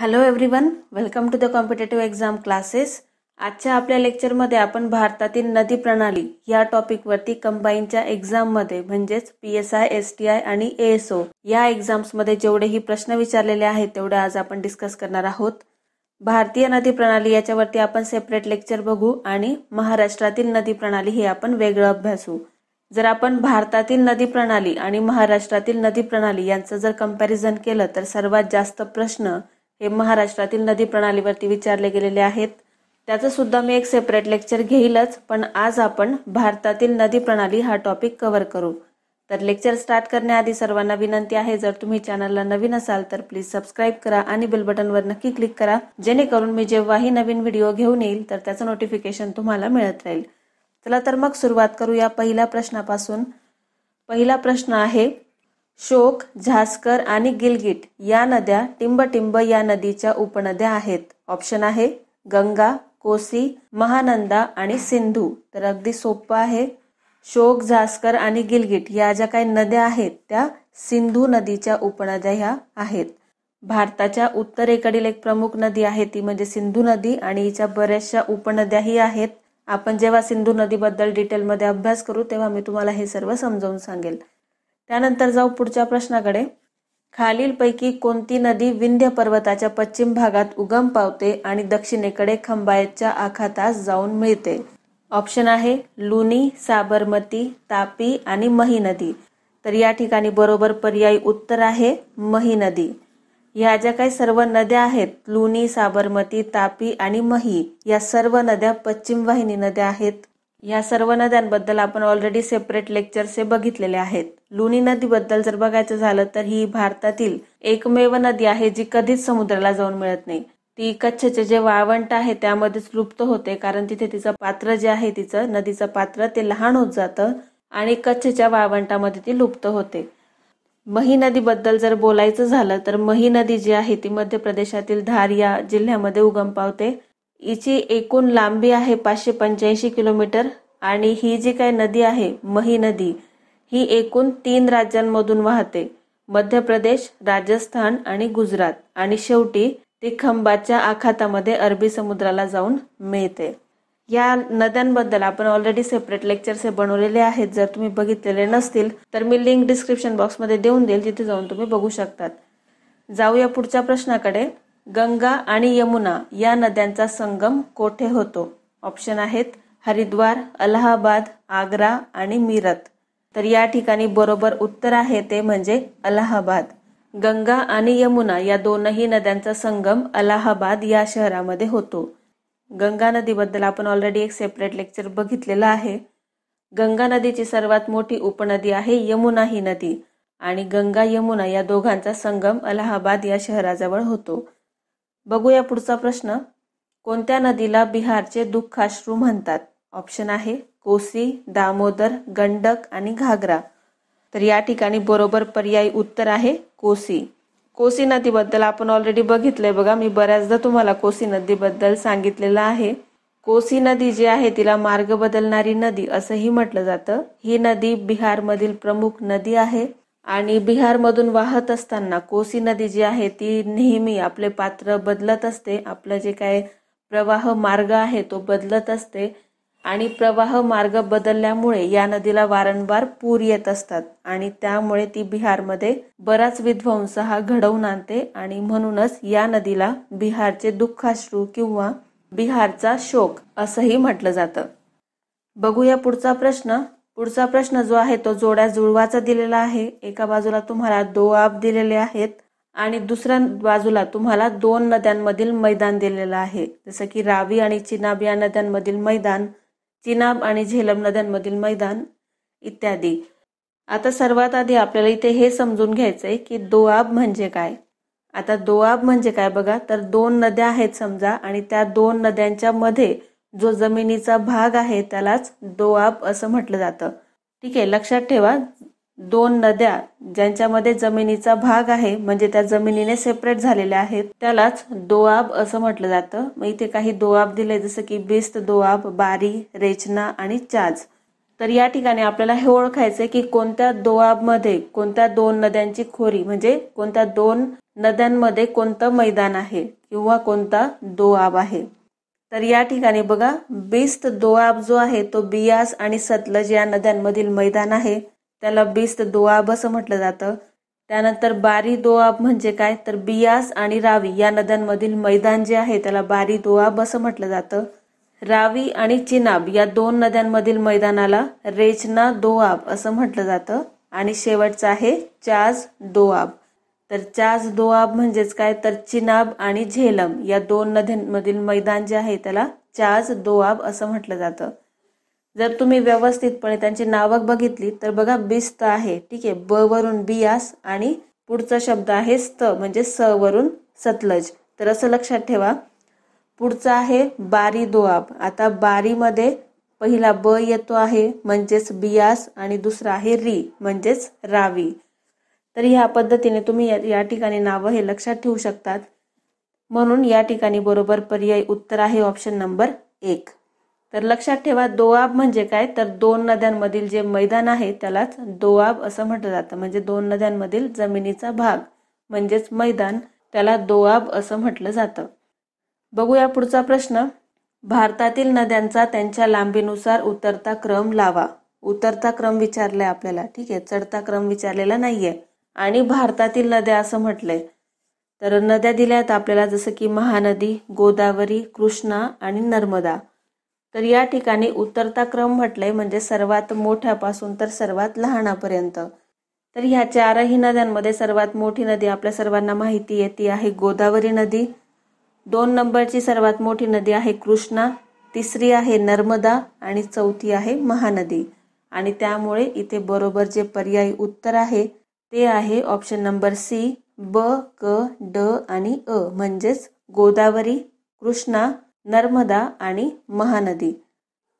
hello one welcome to the competitive exam classes आजच्या आपल्या लेक्चरमध्ये आपण भारतातील नदी प्रणाली या टॉपिकवरती कंबाईनच्या मध्ये म्हणजेच P S I S T I आणि ए एस ओ या एक्झाम्समध्ये जेवढेही प्रश्न विचारलेले आहेत तेवढे आज आपण डिस्कस करणार आहोत भारतीय नदी प्रणाली याच्यावरती आपण सेपरेट लेक्चर बघू आणि महाराष्ट्रातील नदी प्रणाली हे आपण वेगळं अभ्यासू जर आपण भारतातील नदी प्रणाली आणि महाराष्ट्रातील नदी प्रणाली यांचं जर कंपॅरिझन केलं तर सर्वात जास्त प्रश्न हे महाराष्ट्रातील नदी प्रणालीवरती विचारले गेलेले आहेत त्याचं सुद्धा मी एक सेपरेट लेक्चर घेईलच पण आज आपण भारतातील नदी प्रणाली हा टॉपिक कव्हर करू तर लेक्चर स्टार्ट करण्याआधी सर्वांना विनंती आहे जर तुम्ही चॅनलला नवीन असाल तर प्लीज सबस्क्राईब करा आणि बेल बटनवर नक्की क्लिक करा जेणेकरून मी जेव्हाही नवीन व्हिडिओ घेऊन येईल तर त्याचं नोटिफिकेशन तुम्हाला मिळत राहील चला तर मग सुरुवात करूया पहिल्या प्रश्नापासून पहिला प्रश्न आहे शोक झास्कर आणि गिलगिट या नद्या टिंबटिंब या नदीच्या उपनद्या आहेत ऑप्शन आहे गंगा कोसी महानंदा आणि सिंधू तर अगदी सोपं आहे शोक झास्कर आणि गिलगिट या ज्या काही नद्या आहेत त्या सिंधू नदीच्या उपनद्या ह्या आहेत भारताच्या उत्तरेकडील एक प्रमुख नदी आहे ती म्हणजे सिंधू नदी आणि हिच्या बऱ्याचशा उपनद्याही आहेत आपण जेव्हा सिंधू नदीबद्दल डिटेलमध्ये अभ्यास करू तेव्हा मी तुम्हाला हे सर्व समजावून सांगेल त्यानंतर जाऊ पुढच्या प्रश्नाकडे खालीलपैकी कोणती नदी विंध्य पर्वताच्या पश्चिम भागात उगम पावते आणि दक्षिणेकडे खंबायतच्या आखातास जाऊन मिळते ऑप्शन आहे लुनी साबरमती तापी आणि मही नदी तर या ठिकाणी बरोबर पर्यायी उत्तर आहे मही नदी ह्या ज्या काही सर्व नद्या आहेत लुनी साबरमती तापी आणि मही या सर्व नद्या पश्चिम वाहिनी नद्या आहेत या सर्व नद्यांबद्दल आपण ऑलरेडी सेपरेट लेक्चर्स हे बघितलेले आहेत लुणी नदीबद्दल जर बघायचं झालं तर ही भारतातील एकमेव नदी आहे जी कधीच समुद्राला जाऊन मिळत नाही ती कच्छचे जे वाळवंट आहे त्यामध्येच लुप्त होते कारण तिथे तिचं पात्र जे आहे तिचं नदीचं पात्र ते लहान होत जातं आणि कच्छच्या वाळवंटामध्ये ती लुप्त होते मही नदीबद्दल जर बोलायचं झालं तर मही नदी जी आहे ती मध्य प्रदेशातील धार या जिल्ह्यामध्ये उगम पावते हिची एकूण लांबी आहे पाचशे पंच्याऐंशी किलोमीटर आणि ही जी काही नदी आहे मही नदी ही एकूण तीन राज्यांमधून वाहते मध्य प्रदेश राजस्थान आणि गुजरात आणि शेवटी ती खंबाच्या आखातामध्ये अरबी समुद्राला जाऊन मिळते या नद्यांबद्दल आपण ऑलरेडी सेपरेट लेक्चर्स हे बनवलेले आहेत जर तुम्ही बघितलेले नसतील तर मी लिंक डिस्क्रिप्शन बॉक्समध्ये देऊन देईल तिथे जाऊन तुम्ही बघू शकतात जाऊया पुढच्या प्रश्नाकडे गंगा आणि यमुना या नद्यांचा संगम कोठे होतो ऑप्शन आहेत हरिद्वार अलाहाबाद आग्रा आणि मीरत तर या ठिकाणी बरोबर उत्तर आहे ते म्हणजे अलाहाबाद गंगा आणि यमुना या दोनही नद्यांचा संगम अलाहाबाद या शहरामध्ये होतो गंगा नदीबद्दल आपण ऑलरेडी एक सेपरेट लेक्चर बघितलेलं आहे गंगा नदीची सर्वात मोठी उपनदी आहे यमुना ही नदी आणि गंगा यमुना या दोघांचा संगम अलाहाबाद या शहराजवळ होतो बघूया पुढचा प्रश्न कोणत्या नदीला बिहारचे दुःखाश्रू म्हणतात ऑप्शन आहे कोसी दामोदर गंडक आणि घागरा तर या ठिकाणी बरोबर पर्यायी उत्तर आहे कोसी कोसी नदीबद्दल आपण ऑलरेडी बघितलंय बघा मी बऱ्याचदा तुम्हाला कोसी नदीबद्दल सांगितलेलं आहे कोसी नदी जी आहे तिला मार्ग बदलणारी नदी असंही म्हटलं जातं ही नदी बिहारमधील प्रमुख नदी आहे आणि बिहारमधून वाहत असताना कोसी नदी जी आहे ती नेहमी आपले पात्र बदलत असते आपलं जे काय प्रवाह मार्ग आहे तो बदलत असते आणि प्रवाह मार्ग बदलल्यामुळे या नदीला वारंवार पूर येत असतात आणि त्यामुळे ती बिहारमध्ये बराच विध्वंस हा घडवून आणते आणि म्हणूनच या नदीला बिहारचे दुःखाश्रू किंवा बिहारचा शोक असंही म्हटलं जातं बघूया पुढचा प्रश्न पुढचा प्रश्न जो आहे तो जोड्या जुळवाचा दिलेला आहे एका बाजूला तुम्हाला दोआब दिलेले आहेत आणि दुसऱ्या बाजूला तुम्हाला दोन नद्यांमधील मैदान दिलेलं आहे जसं की रावी आणि चिनाब या नद्यांमधील मैदान चिनाब आणि झेलम नद्यांमधील मैदान इत्यादी आता सर्वात आधी आपल्याला इथे हे समजून आहे की दोआब म्हणजे काय आता दोआब म्हणजे काय बघा तर दोन नद्या आहेत समजा आणि त्या दोन नद्यांच्या मध्ये जो जमिनीचा भाग आहे त्यालाच दोआब असं म्हटलं जातं ठीक आहे लक्षात ठेवा दोन नद्या ज्यांच्यामध्ये जमिनीचा भाग आहे म्हणजे त्या जमिनीने सेपरेट झालेल्या आहेत त्यालाच दोआब असं म्हटलं जातं मग इथे काही दोआब दिले जसं की बिस्त दोआब बारी रेचना आणि चाज तर या ठिकाणी आपल्याला हे ओळखायचं की कोणत्या दोआबमध्ये कोणत्या दोन नद्यांची खोरी म्हणजे कोणत्या दोन नद्यांमध्ये कोणतं मैदान आहे किंवा कोणता दोआब आहे तर या ठिकाणी बघा बिस्त दोआब जो आहे तो बियास आणि सतलज या नद्यांमधील मैदान आहे त्याला बिस्त दोआब असं म्हटलं जातं त्यानंतर बारी दोआब म्हणजे काय तर बियास आणि रावी या नद्यांमधील मैदान जे आहे त्याला बारी दोआब असं म्हटलं जातं रावी आणि चिनाब या दोन नद्यांमधील मैदानाला रेचना दोआब असं म्हटलं जातं आणि शेवटचं आहे चाज दोआब तर चाज दोआब म्हणजेच काय तर चिनाब आणि झेलम या दोन नद्यांमधील मैदान जे आहे त्याला चाज दोआब असं म्हटलं जातं जर तुम्ही व्यवस्थितपणे त्यांची नावक बघितली तर बघा बिस्त आहे ठीक आहे ब वरून बियास आणि पुढचा शब्द आहे स्त म्हणजे स वरून सतलज तर असं लक्षात ठेवा पुढचा आहे बारी दोआब आता बारीमध्ये पहिला ब येतो आहे म्हणजेच बियास आणि दुसरा आहे री म्हणजेच रावी तर ह्या पद्धतीने तुम्ही या ठिकाणी नावं हे लक्षात ठेवू शकतात म्हणून या ठिकाणी बरोबर पर्याय उत्तर आहे ऑप्शन नंबर एक तर लक्षात ठेवा दोआब म्हणजे काय तर दोन नद्यांमधील जे मैदान आहे त्यालाच दोआब असं म्हटलं जातं म्हणजे दोन नद्यांमधील जमिनीचा भाग म्हणजेच मैदान त्याला दोआब असं म्हटलं जातं बघूया पुढचा प्रश्न भारतातील नद्यांचा त्यांच्या लांबीनुसार उतरता क्रम लावा उतरता क्रम विचारलाय आपल्याला ठीक आहे चढता क्रम विचारलेला नाहीये आणि भारतातील नद्या असं म्हटलंय तर नद्या दिल्यात आपल्याला जसं की महानदी गोदावरी कृष्णा आणि नर्मदा तर या ठिकाणी उतरता क्रम म्हटलंय म्हणजे सर्वात मोठ्यापासून तर सर्वात लहानापर्यंत तर ह्या चारही नद्यांमध्ये सर्वात मोठी नदी आपल्या सर्वांना माहिती आहे ती आहे गोदावरी नदी दोन नंबरची सर्वात मोठी नदी आहे कृष्णा तिसरी आहे नर्मदा आणि चौथी आहे महानदी आणि त्यामुळे इथे बरोबर जे पर्यायी उत्तर आहे ते आहे ऑप्शन नंबर सी ब क ड आणि अ म्हणजेच गोदावरी कृष्णा नर्मदा आणि महानदी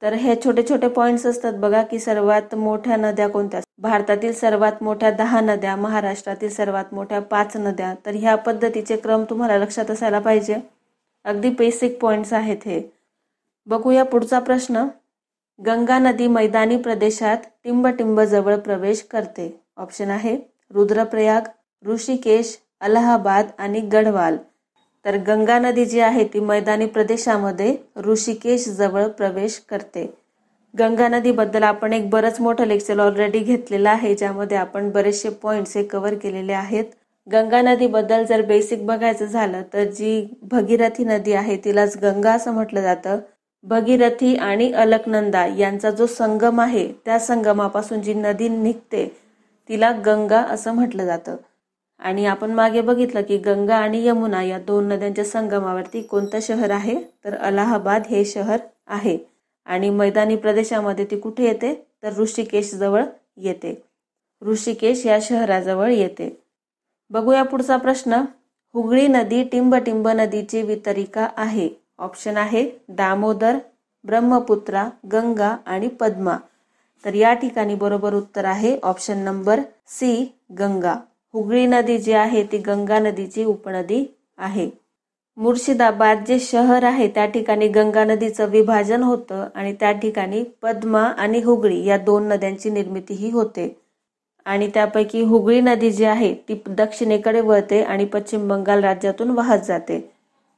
तर हे छोटे छोटे पॉईंट्स असतात बघा की सर्वात मोठ्या नद्या कोणत्या भारतातील सर्वात मोठ्या दहा नद्या महाराष्ट्रातील सर्वात मोठ्या पाच नद्या तर ह्या पद्धतीचे क्रम तुम्हाला लक्षात असायला पाहिजे अगदी बेसिक पॉईंट्स आहेत हे बघूया पुढचा प्रश्न गंगा नदी मैदानी प्रदेशात टिंबटिंब जवळ प्रवेश करते ऑप्शन आहे रुद्रप्रयाग ऋषिकेश अलाहाबाद आणि गढवाल तर गंगा नदी जी आहे ती मैदानी प्रदेशामध्ये ऋषिकेश जवळ प्रवेश करते गंगा नदीबद्दल आपण एक बरंच मोठं लेक्चर ऑलरेडी घेतलेलं आहे ज्यामध्ये आपण बरेचसे पॉईंट्स हे कव्हर केलेले आहेत गंगा नदीबद्दल जर बेसिक बघायचं झालं तर जी भगीरथी नदी आहे तिलाच गंगा असं म्हटलं जातं भगीरथी आणि अलकनंदा यांचा जो संगम आहे त्या संगमापासून जी नदी निघते तिला गंगा असं म्हटलं जातं आणि आपण मागे बघितलं की गंगा आणि यमुना या दोन नद्यांच्या संगमावरती कोणतं शहर आहे तर अलाहाबाद हे शहर आहे आणि मैदानी प्रदेशामध्ये ती कुठे येते तर ऋषिकेश जवळ येते ऋषिकेश या शहराजवळ येते बघूया पुढचा प्रश्न हुगळी नदी टिंबटिंब नदीची वितरिका आहे ऑप्शन आहे दामोदर ब्रह्मपुत्रा गंगा आणि पद्मा तर या ठिकाणी बरोबर उत्तर आहे option number C Ganga Hooghly नदी जी आहे ती गंगा नदीची उपनदी आहे मुर्शिदाबाद जे शहर आहे त्या ठिकाणी गंगा नदीचं विभाजन होतं आणि त्या ठिकाणी पद्मा आणि हुगळी या दोन नद्यांची निर्मितीही होते आणि त्यापैकी हुगळी नदी जी आहे ती दक्षिणेकडे वळते आणि पश्चिम बंगाल राज्यातून वाहत जाते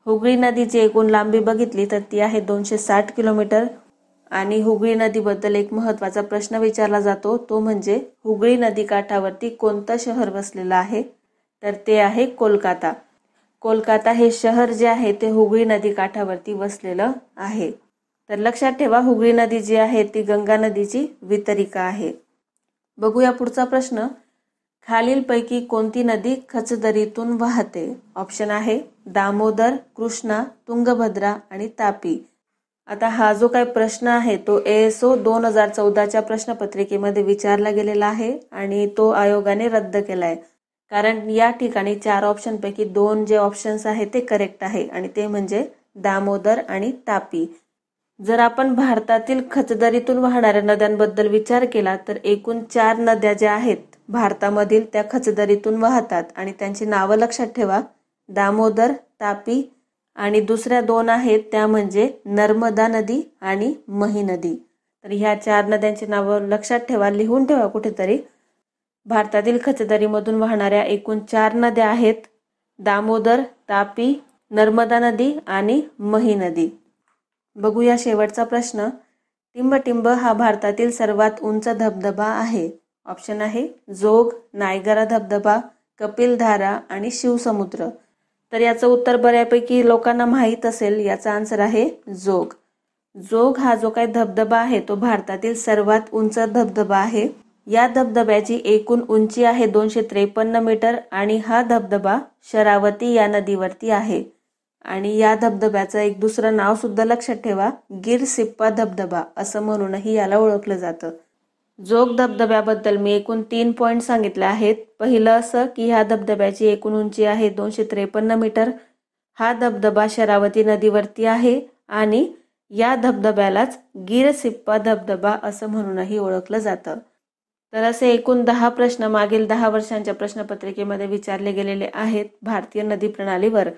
हुगळी नदीची एकूण लांबी बघितली तर ती आहे दोनशे साठ किलोमीटर आणि हुगळी नदीबद्दल एक महत्त्वाचा प्रश्न विचारला जातो तो म्हणजे हुगळी नदी काठावरती कोणतं शहर वसलेलं आहे तर ते आहे कोलकाता कोलकाता हे शहर जे आहे ते हुगळी नदी काठावरती वसलेलं आहे तर लक्षात ठेवा हुगळी नदी जी आहे ती गंगा नदीची वितरिका आहे बघूया पुढचा प्रश्न खालीलपैकी कोणती नदी खचदरीतून वाहते ऑप्शन आहे दामोदर कृष्णा तुंगभद्रा आणि तापी आता हा जो काही प्रश्न आहे तो ए एस ओ दोन हजार चौदाच्या प्रश्नपत्रिकेमध्ये विचारला गेलेला आहे आणि तो आयोगाने रद्द केलाय कारण या ठिकाणी चार ऑप्शनपैकी दोन जे ऑप्शन्स आहेत ते करेक्ट आहे आणि ते म्हणजे दामोदर आणि तापी जर आपण भारतातील खचदरीतून वाहणाऱ्या नद्यांबद्दल विचार केला तर एकूण चार नद्या ज्या आहेत भारतामधील त्या खचदरीतून वाहतात आणि त्यांची नावं लक्षात ठेवा दामोदर तापी आणि दुसऱ्या दोन आहेत त्या म्हणजे नर्मदा नदी आणि मही नदी तर ह्या चार नद्यांची नावं लक्षात ठेवा लिहून ठेवा कुठेतरी भारतातील खचदरीमधून वाहणाऱ्या एकूण चार नद्या आहेत दामोदर तापी नर्मदा नदी आणि मही नदी बघूया शेवटचा प्रश्न टिंबटिंब हा भारतातील सर्वात उंच धबधबा आहे ऑप्शन आहे जोग नायगरा धबधबा कपिलधारा आणि शिवसमुद्र तर याचं उत्तर बऱ्यापैकी लोकांना माहीत असेल याचा आन्सर आहे जोग जोग हा जो काही धबधबा आहे तो भारतातील सर्वात उंच धबधबा आहे या धबधब्याची एकूण उंची आहे दोनशे त्रेपन्न मीटर आणि हा धबधबा शरावती या नदीवरती आहे आणि या धबधब्याचं एक दुसरं नाव सुद्धा लक्षात ठेवा गिर सिप्पा धबधबा असं म्हणूनही याला ओळखलं जातं जोग धबधब्याबद्दल मी एकूण तीन पॉईंट सांगितले आहेत पहिलं असं की ह्या धबधब्याची एकूण उंची आहे दोनशे त्रेपन्न मीटर हा धबधबा शरावती नदीवरती आहे आणि या धबधब्यालाच गिरसिप्पा धबधबा असं म्हणूनही ओळखलं जातं तर असे एकूण दहा प्रश्न मागील दहा वर्षांच्या प्रश्नपत्रिकेमध्ये विचारले गेलेले आहेत भारतीय नदी प्रणालीवर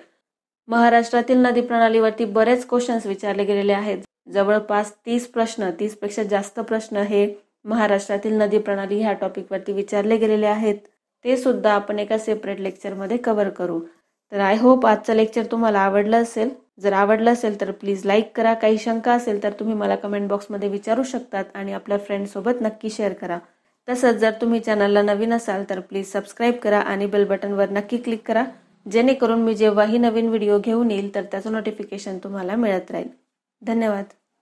महाराष्ट्रातील नदी प्रणालीवरती बरेच क्वेश्चन्स विचारले गेलेले आहेत जवळपास तीस प्रश्न तीसपेक्षा जास्त प्रश्न हे महाराष्ट्रातील नदी प्रणाली ह्या टॉपिकवरती विचारले गेलेले आहेत ते सुद्धा आपण एका सेपरेट लेक्चरमध्ये कव्हर करू तर आय होप आजचं लेक्चर तुम्हाला आवडलं असेल जर आवडलं असेल तर प्लीज लाईक करा काही शंका असेल तर तुम्ही मला कमेंट बॉक्समध्ये विचारू शकतात आणि आपल्या फ्रेंडसोबत नक्की शेअर करा तसंच जर तुम्ही चॅनलला नवीन असाल तर प्लीज सबस्क्राईब करा आणि बेल बटनवर नक्की क्लिक करा जेणेकरून मी जेव्हाही नवीन व्हिडिओ घेऊन येईल तर त्याचं नोटिफिकेशन तुम्हाला मिळत राहील धन्यवाद